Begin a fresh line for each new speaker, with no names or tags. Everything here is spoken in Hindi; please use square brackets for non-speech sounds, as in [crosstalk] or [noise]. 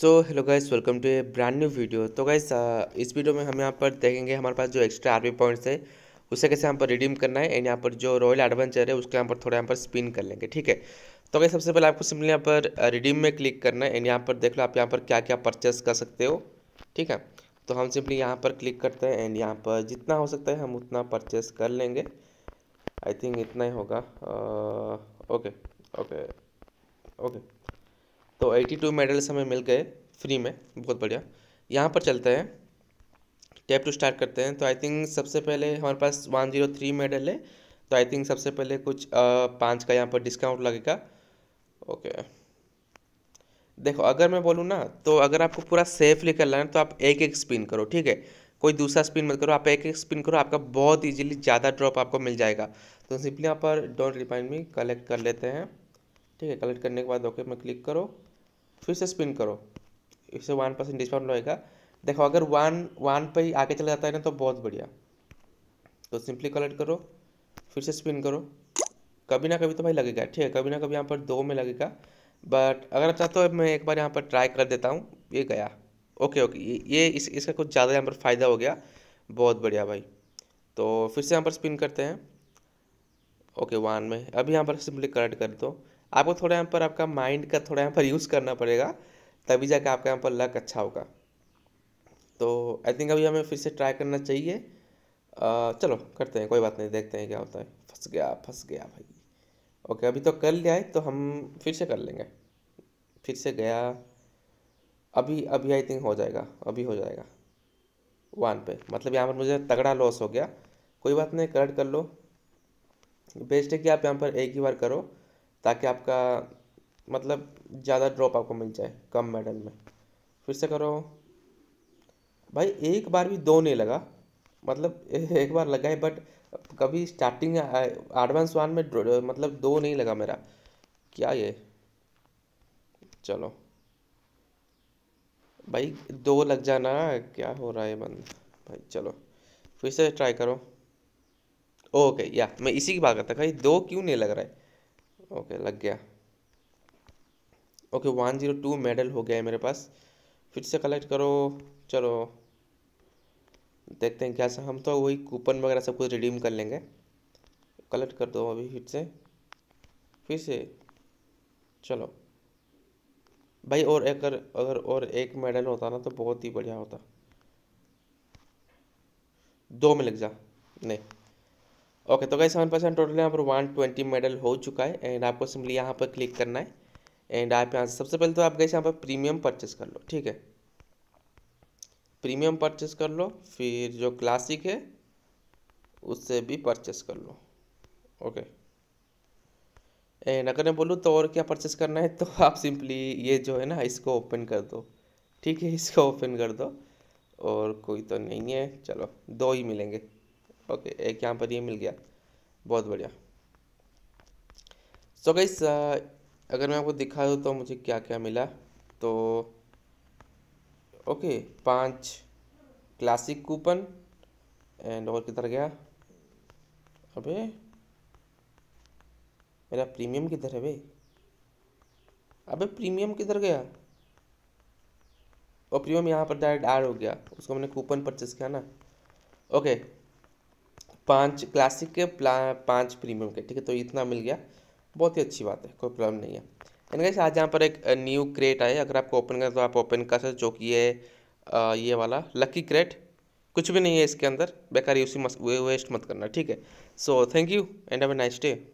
so hello guys welcome to a brand new video तो गाइस इस वीडियो में हम यहाँ पर देखेंगे हमारे पास जो एक्स्ट्रा आरबी पॉइंट्स है उसे कैसे यहाँ पर रिडीम करना है एंड यहाँ पर जो रॉयल एडवेंचर है उसके यहाँ पर थोड़ा यहाँ पर स्पिन कर लेंगे ठीक है तो गाइस सबसे पहले आपको सिंपली यहाँ पर रिडीम में क्लिक करना है एंड यहाँ पर देख लो आप यहाँ पर क्या क्या परचेस कर सकते हो ठीक है तो हम सिंपली यहाँ पर क्लिक करते हैं एंड यहाँ पर जितना हो सकता है हम उतना परचेस कर लेंगे आई थिंक इतना ही होगा ओके ओके ओके तो 82 मेडल्स हमें मिल गए फ्री में बहुत बढ़िया यहाँ पर चलते हैं टैप टू स्टार्ट करते हैं तो आई थिंक सबसे पहले हमारे पास वन जीरो थ्री मेडल है तो आई थिंक सबसे पहले कुछ पाँच का यहाँ पर डिस्काउंट लगेगा ओके देखो अगर मैं बोलूँ ना तो अगर आपको पूरा सेफली करना है तो आप एक एक स्पिन करो ठीक है कोई दूसरा स्पिन मत करो आप एक एक स्पिन करो आपका बहुत इजीली ज़्यादा ड्रॉप आपको मिल जाएगा तो सिंपली यहाँ पर डोंट रिमाइंड मी कलेक्ट कर लेते हैं ठीक है कलेक्ट करने के बाद ओके में क्लिक करो फिर से स्पिन करो इससे वन परसेंट डिस्काउंट रहेगा देखो अगर वन वन पे ही आगे चला जाता है ना तो बहुत बढ़िया तो सिंपली कलेक्ट करो फिर से स्पिन करो कभी ना कभी तो भाई लगेगा ठीक है कभी ना कभी यहाँ पर दो में लगेगा बट अगर आप चाहते हो मैं एक बार यहाँ पर ट्राई कर देता हूँ ये गया ओके ओके ये इस इसका कुछ ज़्यादा यहाँ पर फ़ायदा हो गया बहुत बढ़िया भाई तो फिर से यहाँ पर स्पिन करते हैं ओके वन में अभी यहाँ पर सिंपली कलेक्ट कर दो आपको थोड़ा यहाँ पर आपका माइंड का थोड़ा यहाँ पर यूज़ करना पड़ेगा तभी जाके आपका यहाँ पर लक अच्छा होगा तो आई थिंक अभी हमें फिर से ट्राई करना चाहिए चलो करते हैं कोई बात नहीं देखते हैं क्या होता है फंस गया फंस गया भाई ओके अभी तो कर लिया है तो हम फिर से कर लेंगे फिर से गया अभी अभी आई थिंक हो जाएगा अभी हो जाएगा वन पे मतलब यहाँ पर मुझे तगड़ा लॉस हो गया कोई बात नहीं कर लो बेस्ट है कि आप यहाँ पर एक ही बार करो ताकि आपका मतलब ज़्यादा ड्रॉप आपको मिल जाए कम मेडल में फिर से करो भाई एक बार भी दो नहीं लगा मतलब [laughs] एक बार लगा है बट कभी स्टार्टिंग एडवांस वन में मतलब दो नहीं लगा मेरा क्या ये चलो भाई दो लग जाना क्या हो रहा है बंद भाई चलो फिर से ट्राई करो ओके या मैं इसी की बात करता भाई दो क्यों नहीं लग रहा है ओके लग गया okay one zero two medal हो गया है मेरे पास फिर से कलेक्ट करो चलो देखते हैं क्या सा हम तो वही कूपन वगैरह सब कुछ रिडीम कर लेंगे कलेक्ट कर दो अभी फिर से फिर से चलो भाई और एक अगर, अगर और एक मेडल होता ना तो बहुत ही बढ़िया होता दो में लग जा नहीं ओके तो गाइस हमारे पास टोटल यहाँ पर वन ट्वेंटी मेडल हो चुका है एंड आपको सिंपली यहाँ पर क्लिक करना है एंड आप यहाँ से सबसे पहले तो आप गए यहाँ पर प्रीमियम परचेस कर लो ठीक है प्रीमियम परचेस कर लो फिर जो क्लासिक है उससे भी परचेस कर लो ओके एंड अगर मैं बोलूँ तो और क्या परचेस करना है तो आप सिंपली ये जो है ना इसको ओपन कर दो ठीक है इसको ओपन कर दो और कोई तो नहीं है चलो दो ही मिलेंगे ओके एक यहाँ पर ये मिल गया बहुत बढ़िया सो so गाइस uh, अगर मैं आपको दिखा दूँ तो मुझे क्या क्या मिला तो ओके पांच क्लासिक कूपन एंड और किधर गया अबे मेरा प्रीमियम किधर है भाई अबे प्रीमियम किधर गया और प्रीमियम यहाँ पर डायरेक्ट ऐड हो गया उसको मैंने कूपन परचेस किया ना ओके पाँच क्लासिक के पाँच प्रीमियम के ठीक है तो इतना मिल गया बहुत ही अच्छी बात है कोई प्रॉब्लम नहीं है यानी गाइस आज यहाँ पर एक न्यू क्रेट आए अगर आपको ओपन करें तो आप ओपन कर सकते जो कि ये ये वाला लकी क्रेट कुछ भी नहीं है इसके अंदर बेकार उसी वेस्ट मत करना ठीक है so thank you and have a nice day